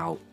out.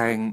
sang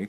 sorry